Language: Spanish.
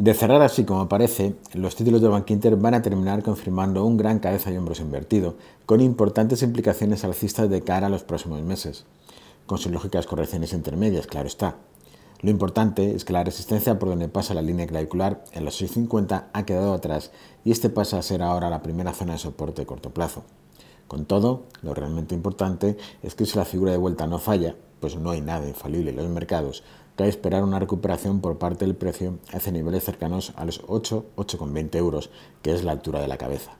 De cerrar así como parece, los títulos de Bankinter van a terminar confirmando un gran cabeza y hombros invertido, con importantes implicaciones alcistas de cara a los próximos meses, con sus lógicas correcciones intermedias, claro está. Lo importante es que la resistencia por donde pasa la línea clavicular en los 650 ha quedado atrás y este pasa a ser ahora la primera zona de soporte de corto plazo. Con todo, lo realmente importante es que si la figura de vuelta no falla, pues no hay nada infalible en los mercados, cabe esperar una recuperación por parte del precio hacia niveles cercanos a los 8, 8,20 euros, que es la altura de la cabeza.